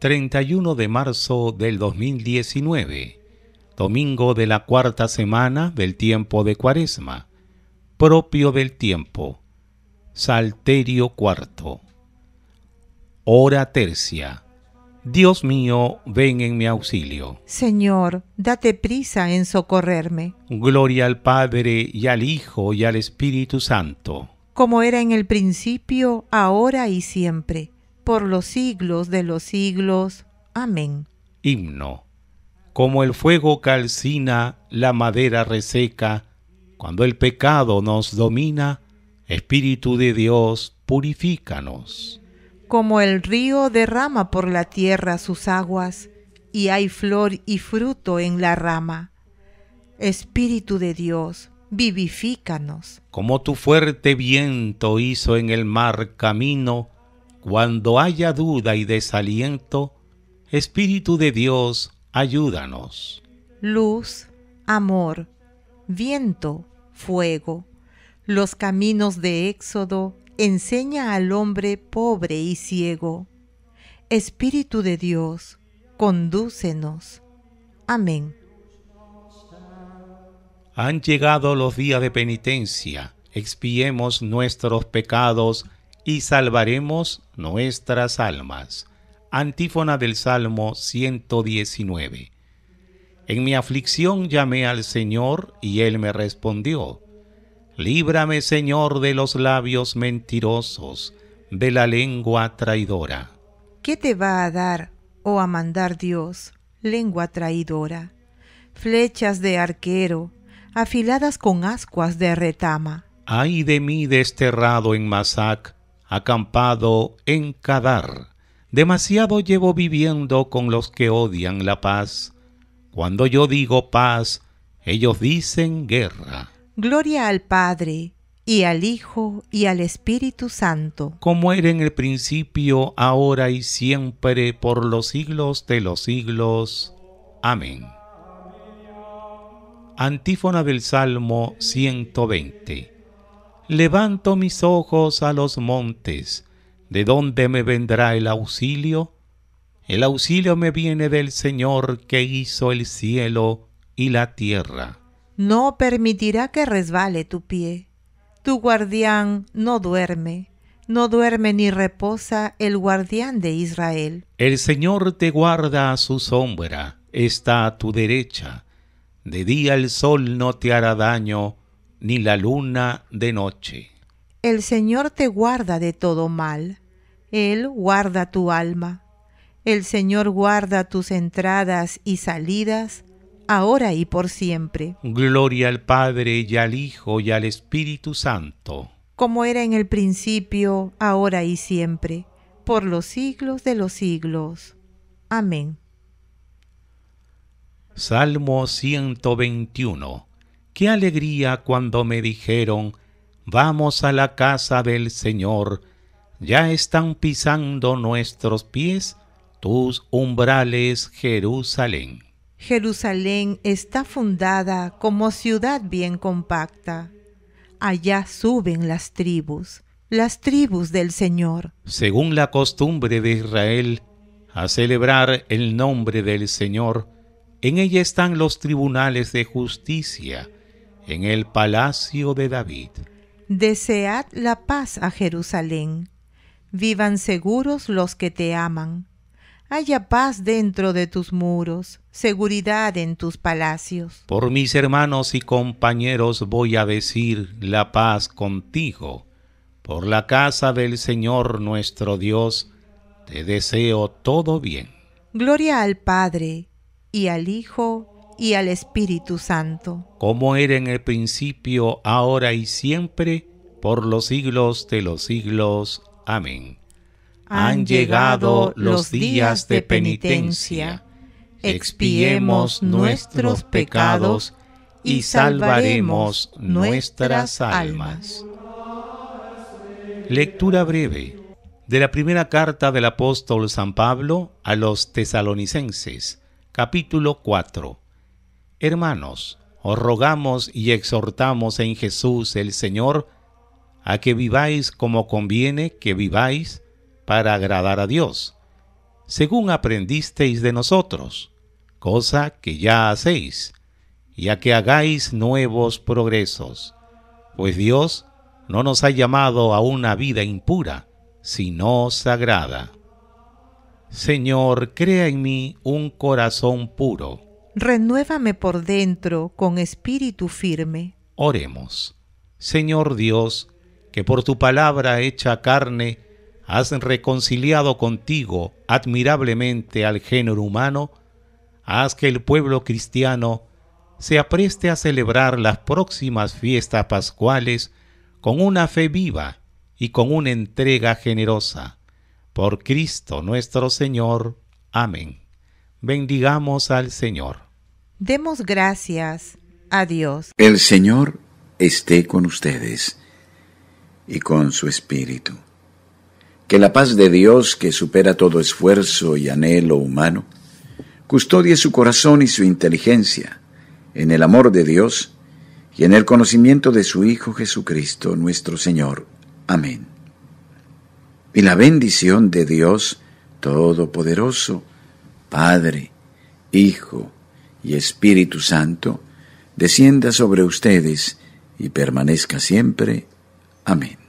31 de marzo del 2019, domingo de la cuarta semana del tiempo de Cuaresma, propio del tiempo, Salterio cuarto. Hora tercia. Dios mío, ven en mi auxilio. Señor, date prisa en socorrerme. Gloria al Padre y al Hijo y al Espíritu Santo. Como era en el principio, ahora y siempre por los siglos de los siglos. Amén. Himno. Como el fuego calcina la madera reseca, cuando el pecado nos domina, Espíritu de Dios, purifícanos. Como el río derrama por la tierra sus aguas, y hay flor y fruto en la rama. Espíritu de Dios, vivifícanos. Como tu fuerte viento hizo en el mar camino, cuando haya duda y desaliento, Espíritu de Dios, ayúdanos. Luz, amor, viento, fuego. Los caminos de Éxodo enseña al hombre pobre y ciego. Espíritu de Dios, condúcenos. Amén. Han llegado los días de penitencia. Expiemos nuestros pecados y salvaremos nuestras almas. Antífona del Salmo 119. En mi aflicción llamé al Señor y Él me respondió. Líbrame, Señor, de los labios mentirosos, de la lengua traidora. ¿Qué te va a dar o oh a mandar Dios, lengua traidora? Flechas de arquero, afiladas con ascuas de retama. Ay de mí desterrado en Masac, acampado en Kadar. Demasiado llevo viviendo con los que odian la paz. Cuando yo digo paz, ellos dicen guerra. Gloria al Padre, y al Hijo, y al Espíritu Santo. Como era en el principio, ahora y siempre, por los siglos de los siglos. Amén. Antífona del Salmo 120. Levanto mis ojos a los montes. ¿De dónde me vendrá el auxilio? El auxilio me viene del Señor que hizo el cielo y la tierra. No permitirá que resbale tu pie. Tu guardián no duerme, no duerme ni reposa el guardián de Israel. El Señor te guarda a su sombra, está a tu derecha. De día el sol no te hará daño, ni la luna de noche. El Señor te guarda de todo mal. Él guarda tu alma. El Señor guarda tus entradas y salidas, ahora y por siempre. Gloria al Padre y al Hijo y al Espíritu Santo. Como era en el principio, ahora y siempre, por los siglos de los siglos. Amén. Salmo 121 qué alegría cuando me dijeron, vamos a la casa del Señor, ya están pisando nuestros pies tus umbrales, Jerusalén. Jerusalén está fundada como ciudad bien compacta. Allá suben las tribus, las tribus del Señor. Según la costumbre de Israel, a celebrar el nombre del Señor, en ella están los tribunales de justicia, en el palacio de David. Desead la paz a Jerusalén. Vivan seguros los que te aman. Haya paz dentro de tus muros, seguridad en tus palacios. Por mis hermanos y compañeros voy a decir la paz contigo. Por la casa del Señor nuestro Dios, te deseo todo bien. Gloria al Padre y al Hijo y al Espíritu Santo. Como era en el principio, ahora y siempre, por los siglos de los siglos. Amén. Han llegado los días de penitencia. Expiemos nuestros pecados y salvaremos nuestras almas. Lectura breve de la primera carta del apóstol San Pablo a los tesalonicenses, capítulo 4 Hermanos, os rogamos y exhortamos en Jesús el Señor a que viváis como conviene que viváis para agradar a Dios, según aprendisteis de nosotros, cosa que ya hacéis, y a que hagáis nuevos progresos, pues Dios no nos ha llamado a una vida impura, sino sagrada. Señor, crea en mí un corazón puro renuévame por dentro con espíritu firme. Oremos. Señor Dios, que por tu palabra hecha carne has reconciliado contigo admirablemente al género humano, haz que el pueblo cristiano se apreste a celebrar las próximas fiestas pascuales con una fe viva y con una entrega generosa. Por Cristo nuestro Señor. Amén. Bendigamos al Señor. Demos gracias a Dios. El Señor esté con ustedes y con su Espíritu. Que la paz de Dios, que supera todo esfuerzo y anhelo humano, custodie su corazón y su inteligencia en el amor de Dios y en el conocimiento de su Hijo Jesucristo, nuestro Señor. Amén. Y la bendición de Dios Todopoderoso, Padre, Hijo y Espíritu Santo, descienda sobre ustedes y permanezca siempre. Amén.